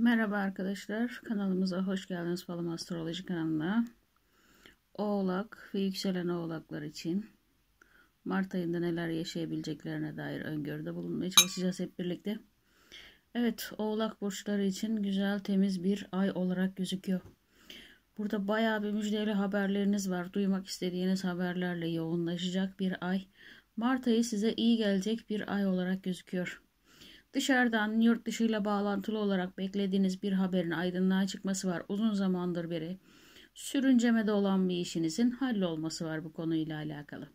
Merhaba arkadaşlar. Kanalımıza hoş geldiniz Falım Astroloji kanalına. Oğlak ve yükselen oğlaklar için Mart ayında neler yaşayabileceklerine dair öngörüde bulunmaya çalışacağız hep birlikte. Evet oğlak burçları için güzel temiz bir ay olarak gözüküyor. Burada baya bir müjdeli haberleriniz var. Duymak istediğiniz haberlerle yoğunlaşacak bir ay. Mart ayı size iyi gelecek bir ay olarak gözüküyor. Dışarıdan yurt dışıyla bağlantılı olarak beklediğiniz bir haberin aydınlığa çıkması var uzun zamandır beri. Sürüncemede olan bir işinizin hallolması var bu konuyla alakalı.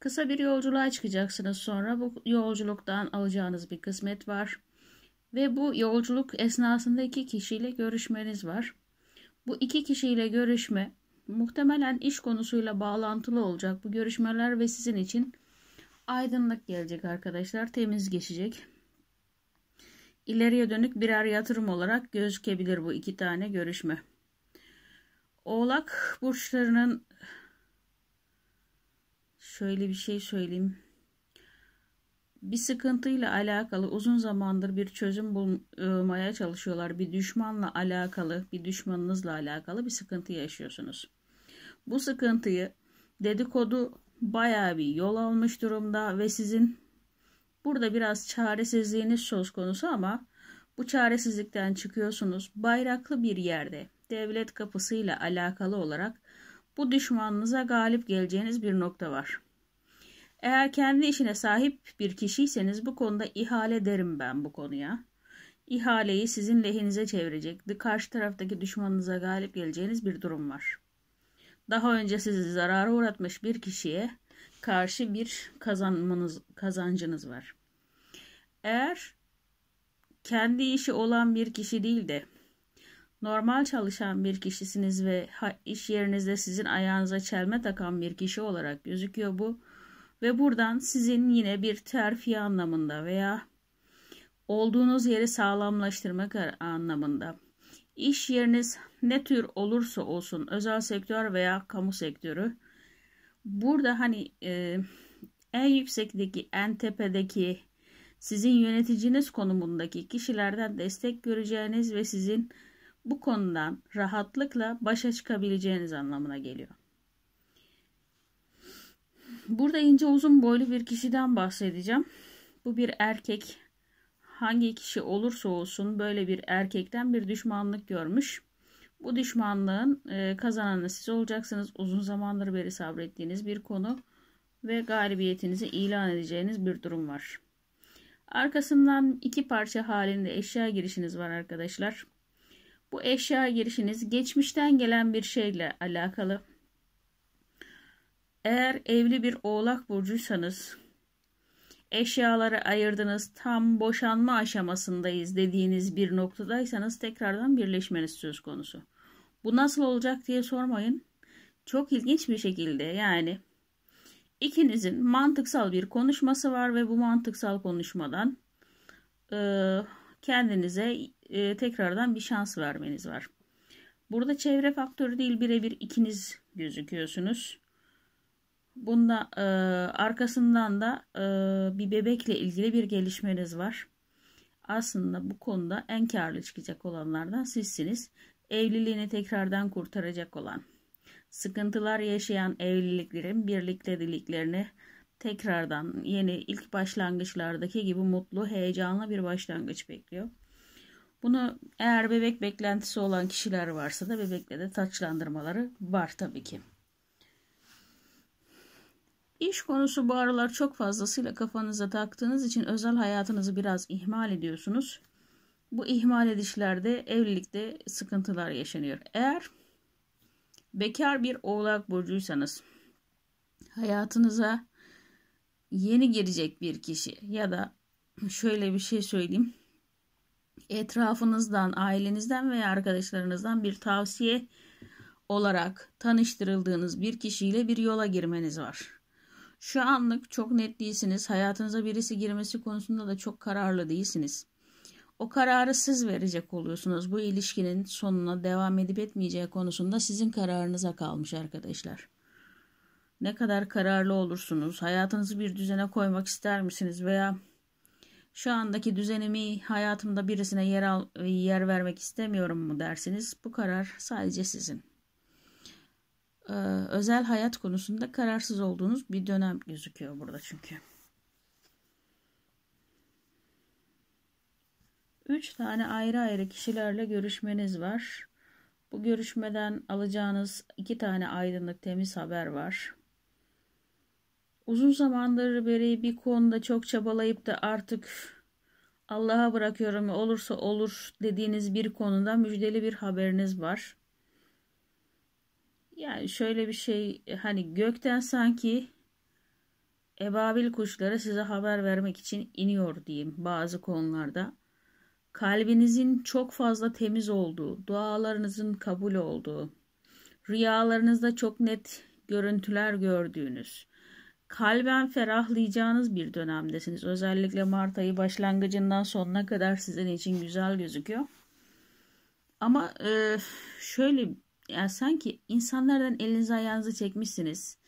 Kısa bir yolculuğa çıkacaksınız sonra bu yolculuktan alacağınız bir kısmet var. Ve bu yolculuk esnasında iki kişiyle görüşmeniz var. Bu iki kişiyle görüşme muhtemelen iş konusuyla bağlantılı olacak bu görüşmeler ve sizin için aydınlık gelecek arkadaşlar temiz geçecek ileriye dönük birer yatırım olarak gözükebilir bu iki tane görüşme. Oğlak burçlarının şöyle bir şey söyleyeyim. Bir sıkıntıyla alakalı uzun zamandır bir çözüm bulmaya çalışıyorlar. Bir düşmanla alakalı, bir düşmanınızla alakalı bir sıkıntı yaşıyorsunuz. Bu sıkıntıyı dedikodu bayağı bir yol almış durumda ve sizin Burada biraz çaresizliğiniz söz konusu ama bu çaresizlikten çıkıyorsunuz. Bayraklı bir yerde devlet kapısıyla alakalı olarak bu düşmanınıza galip geleceğiniz bir nokta var. Eğer kendi işine sahip bir kişiyseniz bu konuda ihale derim ben bu konuya. İhaleyi sizin lehinize çevirecek, karşı taraftaki düşmanınıza galip geleceğiniz bir durum var. Daha önce sizi zarara uğratmış bir kişiye karşı bir kazanmanız kazancınız var. Eğer kendi işi olan bir kişi değil de normal çalışan bir kişisiniz ve iş yerinizde sizin ayağınıza çelme takan bir kişi olarak gözüküyor bu ve buradan sizin yine bir terfi anlamında veya olduğunuz yeri sağlamlaştırmak anlamında iş yeriniz ne tür olursa olsun özel sektör veya kamu sektörü burada hani e, en yüksekteki en tepedeki sizin yöneticiniz konumundaki kişilerden destek göreceğiniz ve sizin bu konudan rahatlıkla başa çıkabileceğiniz anlamına geliyor. Burada ince uzun boylu bir kişiden bahsedeceğim. Bu bir erkek hangi kişi olursa olsun böyle bir erkekten bir düşmanlık görmüş. Bu düşmanlığın e, kazananı siz olacaksınız. Uzun zamandır beri sabrettiğiniz bir konu ve galibiyetinizi ilan edeceğiniz bir durum var. Arkasından iki parça halinde eşya girişiniz var arkadaşlar. Bu eşya girişiniz geçmişten gelen bir şeyle alakalı. Eğer evli bir oğlak burcuysanız eşyaları ayırdınız, tam boşanma aşamasındayız dediğiniz bir noktadaysanız tekrardan birleşmeniz söz konusu. Bu nasıl olacak diye sormayın. Çok ilginç bir şekilde yani ikinizin mantıksal bir konuşması var ve bu mantıksal konuşmadan e, kendinize e, tekrardan bir şans vermeniz var. Burada çevre faktörü değil birebir ikiniz gözüküyorsunuz. Bunda e, arkasından da e, bir bebekle ilgili bir gelişmeniz var. Aslında bu konuda en karlı çıkacak olanlardan sizsiniz. Evliliğini tekrardan kurtaracak olan. Sıkıntılar yaşayan evliliklerin birlikteliklerini tekrardan yeni ilk başlangıçlardaki gibi mutlu, heyecanlı bir başlangıç bekliyor. Bunu eğer bebek beklentisi olan kişiler varsa da bebekle de taçlandırmaları var tabii ki. İş konusu bu aralar çok fazlasıyla kafanıza taktığınız için özel hayatınızı biraz ihmal ediyorsunuz. Bu ihmal edişlerde evlilikte sıkıntılar yaşanıyor. Eğer bekar bir oğlak burcuysanız hayatınıza yeni girecek bir kişi ya da şöyle bir şey söyleyeyim. Etrafınızdan, ailenizden veya arkadaşlarınızdan bir tavsiye olarak tanıştırıldığınız bir kişiyle bir yola girmeniz var. Şu anlık çok net değilsiniz. Hayatınıza birisi girmesi konusunda da çok kararlı değilsiniz. O kararı siz verecek oluyorsunuz. Bu ilişkinin sonuna devam edip etmeyeceği konusunda sizin kararınıza kalmış arkadaşlar. Ne kadar kararlı olursunuz, hayatınızı bir düzene koymak ister misiniz veya şu andaki düzenimi hayatımda birisine yer al, yer vermek istemiyorum mu dersiniz? Bu karar sadece sizin. Ee, özel hayat konusunda kararsız olduğunuz bir dönem gözüküyor burada çünkü. Üç tane ayrı ayrı kişilerle görüşmeniz var. Bu görüşmeden alacağınız iki tane aydınlık temiz haber var. Uzun zamandır beri bir konuda çok çabalayıp da artık Allah'a bırakıyorum olursa olur dediğiniz bir konuda müjdeli bir haberiniz var. Yani şöyle bir şey hani gökten sanki ebabil kuşları size haber vermek için iniyor diyeyim bazı konularda. Kalbinizin çok fazla temiz olduğu, dualarınızın kabul olduğu, rüyalarınızda çok net görüntüler gördüğünüz, kalben ferahlayacağınız bir dönemdesiniz. Özellikle Mart ayı başlangıcından sonuna kadar sizin için güzel gözüküyor. Ama e, şöyle ya sanki insanlardan elinizi ayağınızı çekmişsiniz.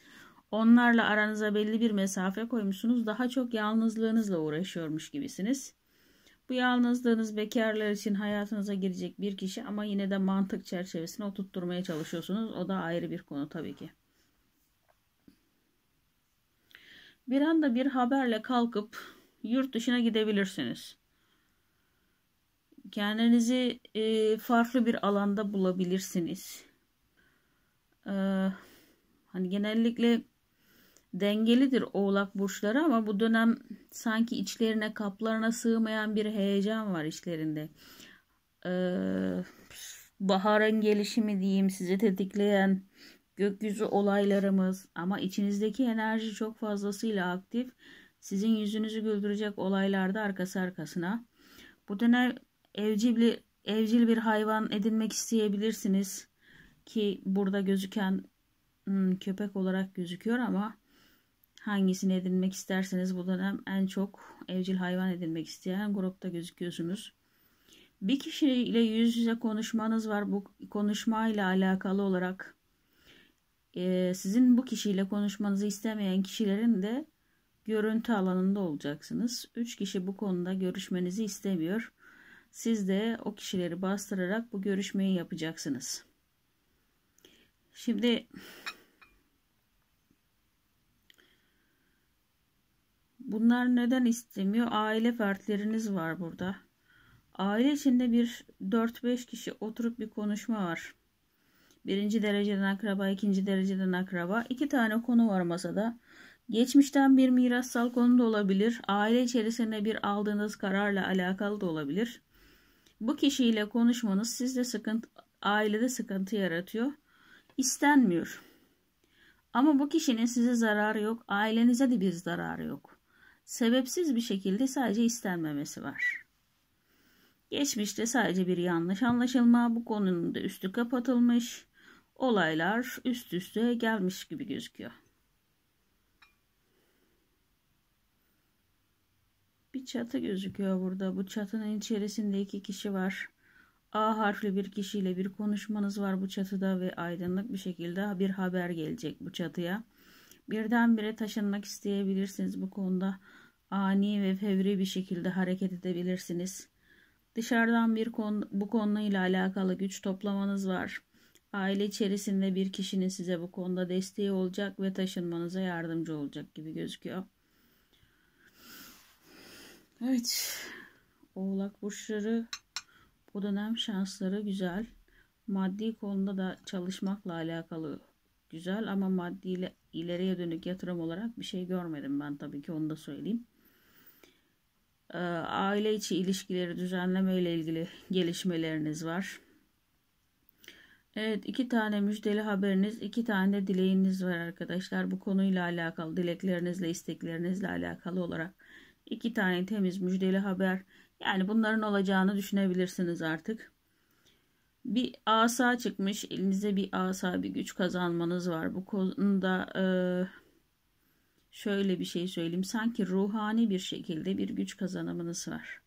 Onlarla aranıza belli bir mesafe koymuşsunuz. Daha çok yalnızlığınızla uğraşıyormuş gibisiniz. Bu yalnızlığınız bekarlar için hayatınıza girecek bir kişi ama yine de mantık çerçevesine oturtturmaya çalışıyorsunuz. O da ayrı bir konu tabii ki. Bir anda bir haberle kalkıp yurt dışına gidebilirsiniz. Kendinizi farklı bir alanda bulabilirsiniz. Ee, hani genellikle dengelidir oğlak burçları ama bu dönem sanki içlerine kaplarına sığmayan bir heyecan var içlerinde. Ee, baharın gelişimi diyeyim sizi tetikleyen gökyüzü olaylarımız ama içinizdeki enerji çok fazlasıyla aktif. Sizin yüzünüzü güldürecek olaylarda arkası arkasına. Bu dönem evcil bir, evcil bir hayvan edinmek isteyebilirsiniz ki burada gözüken hmm, köpek olarak gözüküyor ama hangisini edinmek isterseniz bu dönem en çok evcil hayvan edinmek isteyen grupta gözüküyorsunuz. Bir kişiyle yüz yüze konuşmanız var. Bu konuşmayla alakalı olarak e, sizin bu kişiyle konuşmanızı istemeyen kişilerin de görüntü alanında olacaksınız. Üç kişi bu konuda görüşmenizi istemiyor. Siz de o kişileri bastırarak bu görüşmeyi yapacaksınız. Şimdi bunlar neden istemiyor? Aile fertleriniz var burada. Aile içinde bir 4-5 kişi oturup bir konuşma var. Birinci dereceden akraba, ikinci dereceden akraba. İki tane konu var masada. Geçmişten bir mirassal konu da olabilir. Aile içerisinde bir aldığınız kararla alakalı da olabilir. Bu kişiyle konuşmanız sizde sıkıntı, ailede sıkıntı yaratıyor istenmiyor. Ama bu kişinin size zararı yok, ailenize de bir zararı yok. Sebepsiz bir şekilde sadece istenmemesi var. Geçmişte sadece bir yanlış anlaşılma, bu konunun da üstü kapatılmış, olaylar üst üste gelmiş gibi gözüküyor. Bir çatı gözüküyor burada. Bu çatının içerisinde iki kişi var. A harfli bir kişiyle bir konuşmanız var bu çatıda ve aydınlık bir şekilde bir haber gelecek bu çatıya. Birdenbire taşınmak isteyebilirsiniz bu konuda. Ani ve fevri bir şekilde hareket edebilirsiniz. Dışarıdan bir konu, bu konuyla alakalı güç toplamanız var. Aile içerisinde bir kişinin size bu konuda desteği olacak ve taşınmanıza yardımcı olacak gibi gözüküyor. Evet. Oğlak burçları bu dönem şansları güzel. Maddi konuda da çalışmakla alakalı güzel ama maddi ile ileriye dönük yatırım olarak bir şey görmedim ben tabii ki onu da söyleyeyim. Ee, aile içi ilişkileri düzenleme ile ilgili gelişmeleriniz var. Evet iki tane müjdeli haberiniz, iki tane de dileğiniz var arkadaşlar. Bu konuyla alakalı dileklerinizle, isteklerinizle alakalı olarak iki tane temiz müjdeli haber yani bunların olacağını düşünebilirsiniz artık. Bir asa çıkmış. Elinize bir asa bir güç kazanmanız var. Bu konuda e, şöyle bir şey söyleyeyim. Sanki ruhani bir şekilde bir güç kazanımınız var.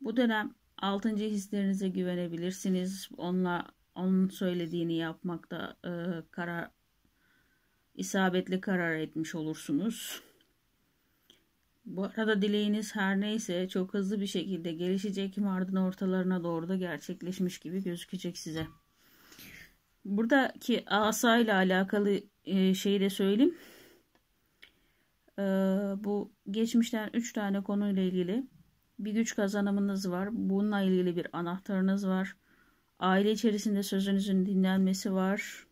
Bu dönem 6. hislerinize güvenebilirsiniz. Onunla onun söylediğini yapmakta e, karar isabetli karar etmiş olursunuz. Bu arada dileğiniz her neyse çok hızlı bir şekilde gelişecek Mardin ortalarına doğru da gerçekleşmiş gibi gözükecek size. Buradaki asa ile alakalı e, şeyi de söyleyeyim. E, bu geçmişten 3 tane konuyla ilgili bir güç kazanımınız var. Bununla ilgili bir anahtarınız var. Aile içerisinde sözünüzün dinlenmesi var.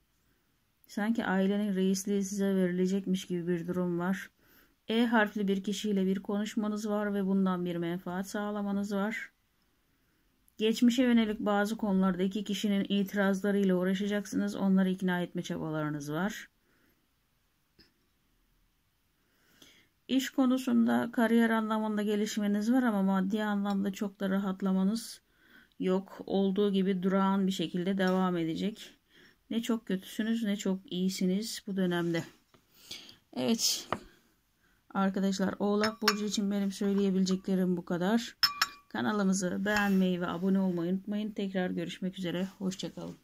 Sanki ailenin reisliği size verilecekmiş gibi bir durum var. E harfli bir kişiyle bir konuşmanız var ve bundan bir menfaat sağlamanız var. Geçmişe yönelik bazı konularda iki kişinin itirazlarıyla uğraşacaksınız. Onları ikna etme çabalarınız var. İş konusunda kariyer anlamında gelişmeniz var ama maddi anlamda çok da rahatlamanız yok. Olduğu gibi durağan bir şekilde devam edecek. Ne çok kötüsünüz ne çok iyisiniz bu dönemde. Evet Arkadaşlar Oğlak Burcu için benim söyleyebileceklerim bu kadar. Kanalımızı beğenmeyi ve abone olmayı unutmayın. Tekrar görüşmek üzere. Hoşçakalın.